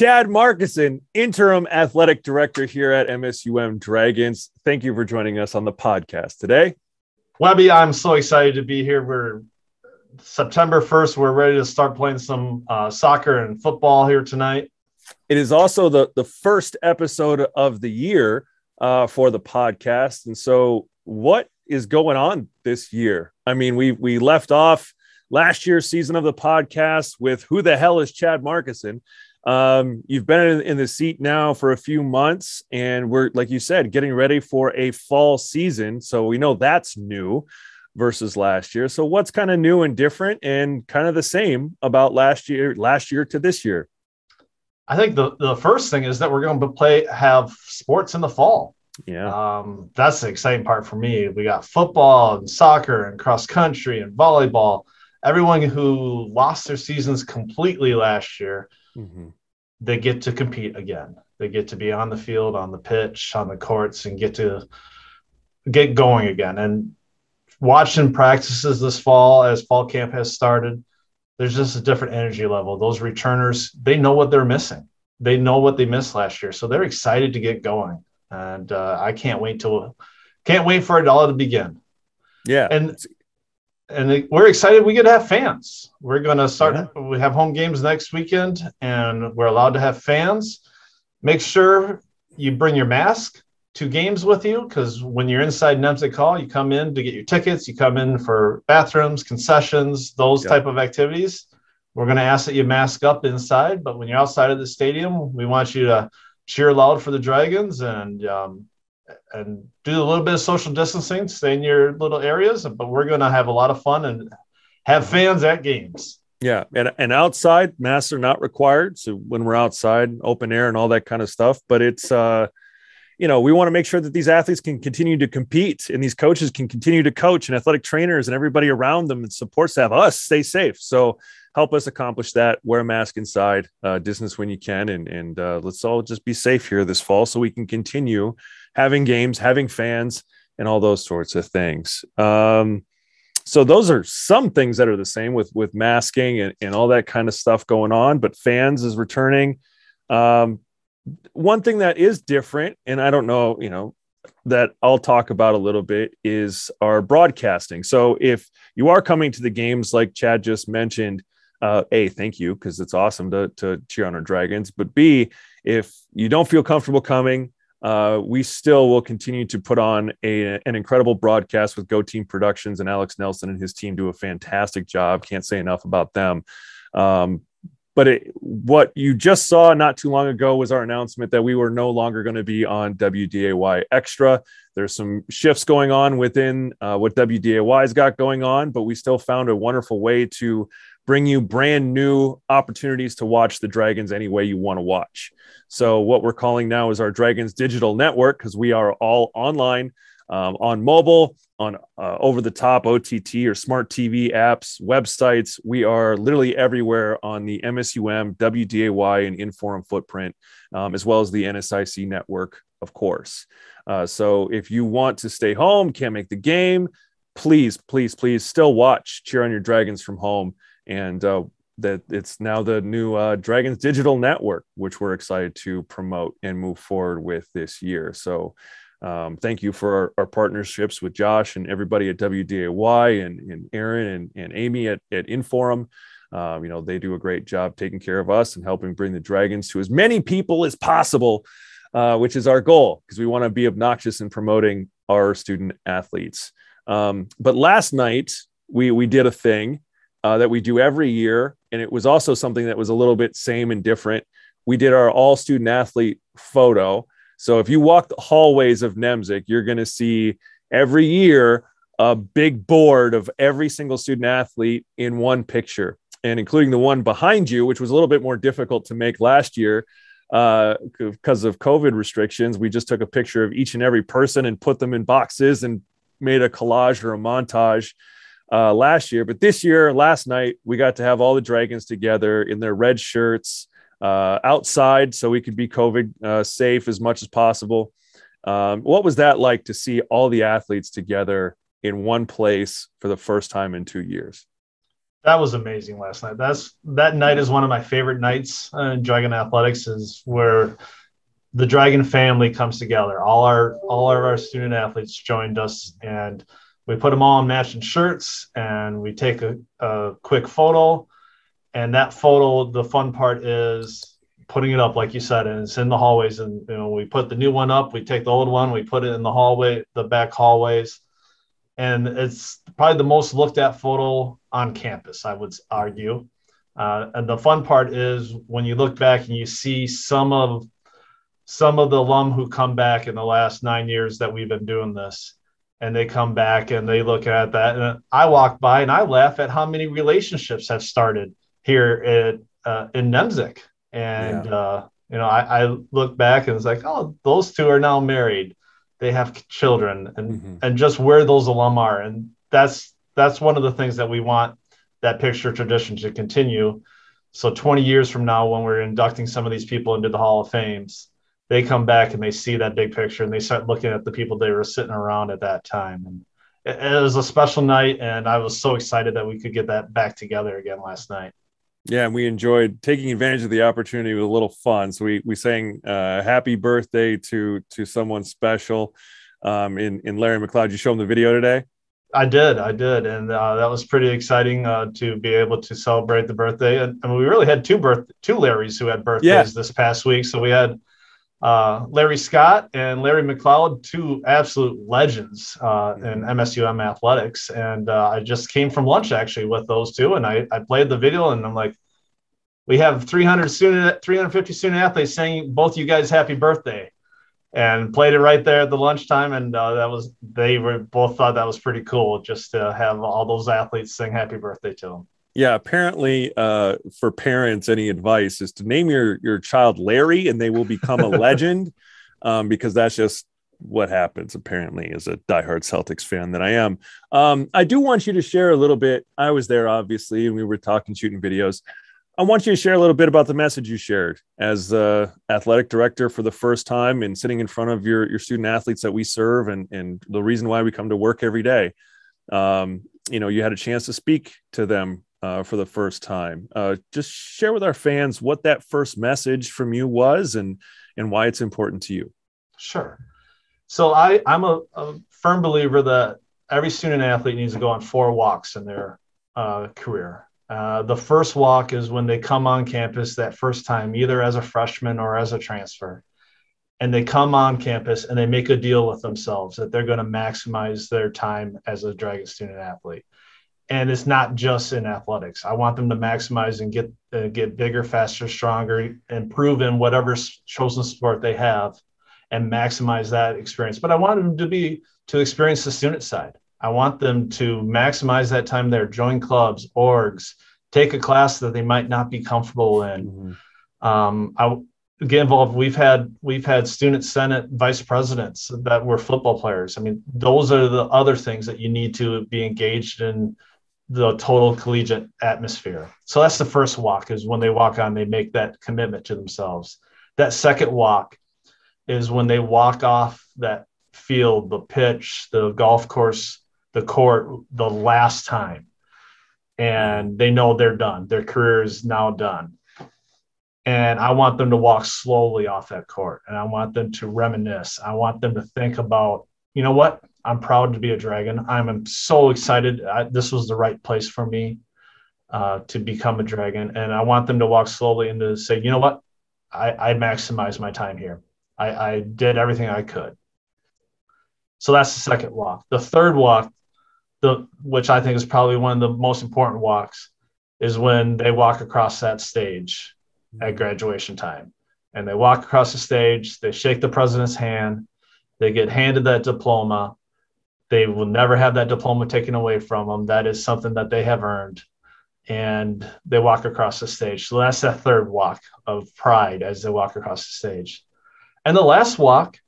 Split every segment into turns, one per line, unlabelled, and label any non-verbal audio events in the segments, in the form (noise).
Chad Markison, interim athletic director here at MSUM Dragons. Thank you for joining us on the podcast today.
Webby, I'm so excited to be here. We're September 1st. We're ready to start playing some uh, soccer and football here tonight.
It is also the, the first episode of the year uh, for the podcast. And so, what is going on this year? I mean, we, we left off last year's season of the podcast with Who the Hell is Chad Markison? Um, you've been in, in the seat now for a few months, and we're, like you said, getting ready for a fall season. So we know that's new versus last year. So what's kind of new and different and kind of the same about last year, last year to this year?
I think the, the first thing is that we're going to play, have sports in the fall. Yeah. Um, that's the exciting part for me. We got football and soccer and cross country and volleyball. Everyone who lost their seasons completely last year mm-hmm. they get to compete again. They get to be on the field, on the pitch, on the courts, and get to get going again. And watching practices this fall, as fall camp has started, there's just a different energy level. Those returners, they know what they're missing. They know what they missed last year, so they're excited to get going. And uh, I can't wait till can't wait for it all to begin. Yeah, and and we're excited we get to have fans. We're going to start, yeah. we have home games next weekend, and we're allowed to have fans. Make sure you bring your mask to games with you because when you're inside Nemsic Hall, you come in to get your tickets, you come in for bathrooms, concessions, those yeah. type of activities. We're going to ask that you mask up inside, but when you're outside of the stadium, we want you to cheer loud for the Dragons and um, and do a little bit of social distancing, stay in your little areas, but we're going to have a lot of fun and have fans at games.
Yeah, and and outside masks are not required. So when we're outside, open air, and all that kind of stuff, but it's uh, you know, we want to make sure that these athletes can continue to compete, and these coaches can continue to coach, and athletic trainers and everybody around them and support staff us stay safe. So help us accomplish that. Wear a mask inside, uh, distance when you can, and and uh, let's all just be safe here this fall so we can continue having games, having fans, and all those sorts of things. Um, so those are some things that are the same with with masking and, and all that kind of stuff going on. But fans is returning. Um, one thing that is different, and I don't know, you know, that I'll talk about a little bit is our broadcasting. So if you are coming to the games like Chad just mentioned, uh, a thank you because it's awesome to, to cheer on our dragons but b if you don't feel comfortable coming uh, we still will continue to put on a, an incredible broadcast with Go Team Productions and Alex Nelson and his team do a fantastic job. Can't say enough about them. Um, but it, what you just saw not too long ago was our announcement that we were no longer going to be on WDAY Extra. There's some shifts going on within uh, what WDAY's got going on, but we still found a wonderful way to bring you brand new opportunities to watch the Dragons any way you want to watch. So, what we're calling now is our Dragons Digital Network because we are all online, um, on mobile, on uh, over the top OTT or smart TV apps, websites. We are literally everywhere on the MSUM, WDAY, and Inforum footprint, um, as well as the NSIC network, of course. Uh, so, if you want to stay home, can't make the game, please, please, please still watch Cheer on Your Dragons from home and uh, that it's now the new uh, Dragons Digital Network, which we're excited to promote and move forward with this year. So, um, thank you for our, our, partnerships with Josh and everybody at WDAY and, and Aaron and, and Amy at, at Inforum. Um, you know, they do a great job taking care of us and helping bring the Dragons to as many people as possible, uh, which is our goal because we want to be obnoxious in promoting our student athletes. Um, but last night, we, we did a thing uh, that we do every year. And it was also something that was a little bit same and different. We did our all student athlete photo. So if you walk the hallways of Nemzik, you're going to see every year a big board of every single student athlete in one picture, and including the one behind you, which was a little bit more difficult to make last year uh, because of COVID restrictions. We just took a picture of each and every person and put them in boxes and made a collage or a montage uh, last year. But this year, last night, we got to have all the Dragons together in their red shirts uh, outside so we could be COVID uh, safe as much as possible. Um, what was that like to see all the athletes together in one place for the first time in two years?
That was amazing last night. That's that night is one of my favorite nights uh, in Dragon Athletics is where the Dragon family comes together. All our all of our student athletes joined us and we put them all in matching shirts and we take a, a quick photo. And that photo, the fun part is putting it up, like you said, and it's in the hallways. And you know, we put the new one up, we take the old one, we put it in the hallway, the back hallways. And it's probably the most looked at photo on campus, I would argue. Uh, and the fun part is when you look back and you see some of some of the alum who come back in the last nine years that we've been doing this, and they come back and they look at that and i walk by and i laugh at how many relationships have started here at uh, in nemzik and yeah. uh, you know I, I, look back and it's like oh those two are now married they have children and mm-hmm. and just where those alum are and that's that's one of the things that we want that picture tradition to continue so 20 years from now when we're inducting some of these people into the hall of fames they come back and they see that big picture and they start looking at the people they were sitting around at that time. And it, it was a special night, and I was so excited that we could get that back together again last night.
Yeah, and we enjoyed taking advantage of the opportunity with a little fun. So we we sang uh, "Happy Birthday" to to someone special. Um, in in Larry McLeod, you show him the video today.
I did, I did, and uh, that was pretty exciting uh, to be able to celebrate the birthday. And, mean, we really had two birth two Larrys who had birthdays yeah. this past week. So we had uh, Larry Scott and Larry McLeod, two absolute legends uh, in MSUM mm-hmm. athletics. And uh, I just came from lunch actually with those two, and I, I played the video, and I'm like, we have 300 student, 350 student athletes saying both you guys happy birthday, and played it right there at the lunchtime, and uh, that was they were both thought that was pretty cool just to have all those athletes sing happy birthday to them.
Yeah, apparently, uh, for parents, any advice is to name your your child Larry, and they will become a (laughs) legend, um, because that's just what happens. Apparently, as a diehard Celtics fan that I am, um, I do want you to share a little bit. I was there, obviously, and we were talking, shooting videos. I want you to share a little bit about the message you shared as the athletic director for the first time and sitting in front of your, your student athletes that we serve and, and the reason why we come to work every day. Um, you know, you had a chance to speak to them uh, for the first time. Uh, just share with our fans what that first message from you was and and why it's important to you.
Sure. So I, I'm a, a firm believer that every student athlete needs to go on four walks in their uh, career. Uh, the first walk is when they come on campus that first time, either as a freshman or as a transfer. And they come on campus and they make a deal with themselves that they're going to maximize their time as a Dragon student athlete and it's not just in athletics. I want them to maximize and get uh, get bigger, faster, stronger, improve in whatever chosen sport they have, and maximize that experience. But I want them to be to experience the student side. I want them to maximize that time there, join clubs, orgs, take a class that they might not be comfortable in. Mm-hmm. Um, I get involved. We've had we've had student senate vice presidents that were football players. I mean, those are the other things that you need to be engaged in the total collegiate atmosphere. So that's the first walk is when they walk on, they make that commitment to themselves. That second walk is when they walk off that field, the pitch, the golf course, the court, the last time. And they know they're done. Their career is now done. And I want them to walk slowly off that court and I want them to reminisce. I want them to think about, you know what? I'm proud to be a dragon. I'm so excited. I, this was the right place for me uh, to become a dragon. And I want them to walk slowly and to say, you know what? I, I maximized my time here. I, I did everything I could. So that's the second walk. The third walk, the which I think is probably one of the most important walks, is when they walk across that stage at graduation time. And they walk across the stage, they shake the president's hand, they get handed that diploma, they will never have that diploma taken away from them. That is something that they have earned. And they walk across the stage. So that's that third walk of pride as they walk across the stage. And the last walk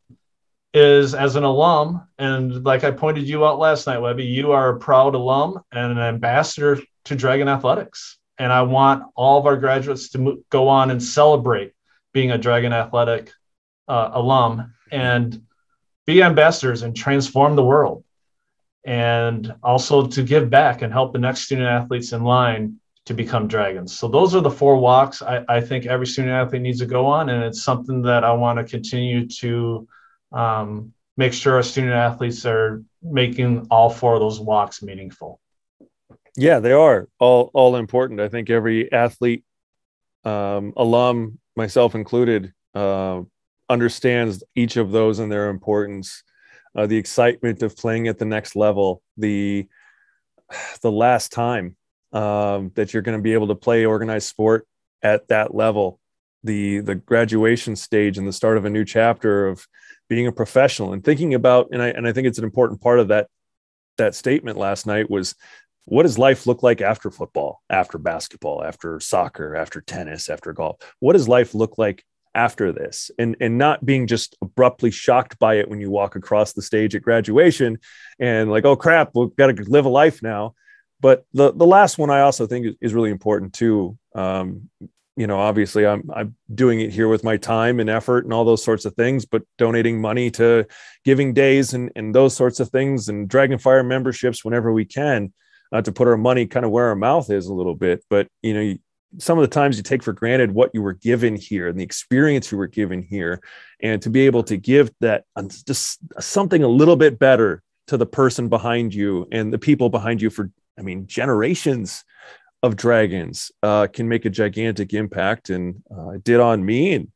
is as an alum. And like I pointed you out last night, Webby, you are a proud alum and an ambassador to Dragon Athletics. And I want all of our graduates to go on and celebrate being a Dragon Athletic uh, alum and be ambassadors and transform the world and also to give back and help the next student athletes in line to become dragons. So those are the four walks I, I think every student athlete needs to go on, and it's something that I want to continue to um, make sure our student athletes are making all four of those walks meaningful.
Yeah, they are all all important. I think every athlete, um, alum, myself included, uh, understands each of those and their importance uh, the excitement of playing at the next level, the the last time um, that you're going to be able to play organized sport at that level, the the graduation stage and the start of a new chapter of being a professional and thinking about and I and I think it's an important part of that that statement last night was what does life look like after football, after basketball, after soccer, after tennis, after golf? What does life look like after this and and not being just abruptly shocked by it when you walk across the stage at graduation and like oh crap we've got to live a life now but the the last one i also think is really important too um, you know obviously i'm i'm doing it here with my time and effort and all those sorts of things but donating money to giving days and and those sorts of things and dragonfire memberships whenever we can uh, to put our money kind of where our mouth is a little bit but you know some of the times you take for granted what you were given here and the experience you were given here and to be able to give that um, just something a little bit better to the person behind you and the people behind you for i mean generations of dragons uh, can make a gigantic impact and uh, it did on me and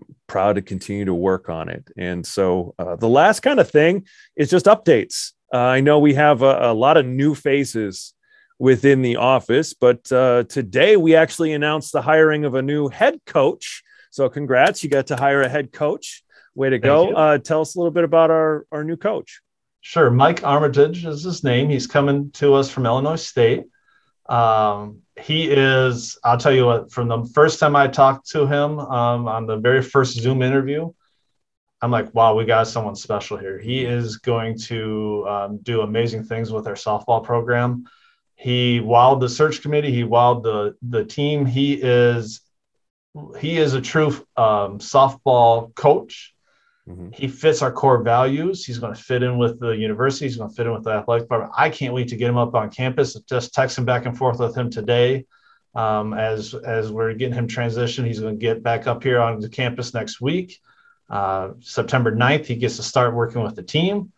I'm proud to continue to work on it and so uh, the last kind of thing is just updates uh, i know we have a, a lot of new faces within the office. But uh, today we actually announced the hiring of a new head coach. So congrats, you got to hire a head coach. Way to Thank go. Uh, tell us a little bit about our, our new coach.
Sure. Mike Armitage is his name. He's coming to us from Illinois State. Um, he is, I'll tell you what, from the first time I talked to him um, on the very first Zoom interview, I'm like, wow, we got someone special here. He is going to um, do amazing things with our softball program. He wowed the search committee. He wowed the the team. He is he is a true um, softball coach. Mm-hmm. He fits our core values. He's going to fit in with the university. He's going to fit in with the athletic department. I can't wait to get him up on campus. Just texting back and forth with him today. Um, as as we're getting him transitioned, he's going to get back up here on the campus next week. Uh, September 9th, he gets to start working with the team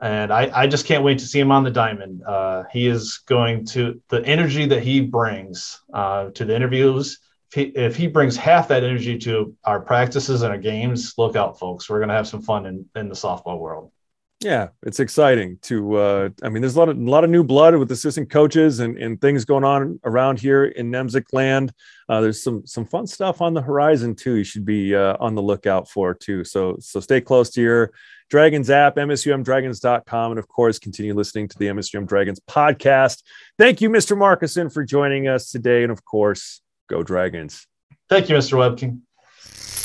and I, I just can't wait to see him on the diamond. Uh, he is going to the energy that he brings uh, to the interviews. If he, if he brings half that energy to our practices and our games, look out, folks. We're going to have some fun in, in the softball world.
Yeah, it's exciting to. Uh, I mean, there's a lot of a lot of new blood with assistant coaches and, and things going on around here in Nemzik land. Uh, there's some some fun stuff on the horizon too. You should be uh, on the lookout for too. So so stay close to your Dragons app, MSUMDragons.com, and of course, continue listening to the MSUM Dragons podcast. Thank you, Mr. Markison, for joining us today. And of course, go Dragons. Thank you, Mr. Webkin.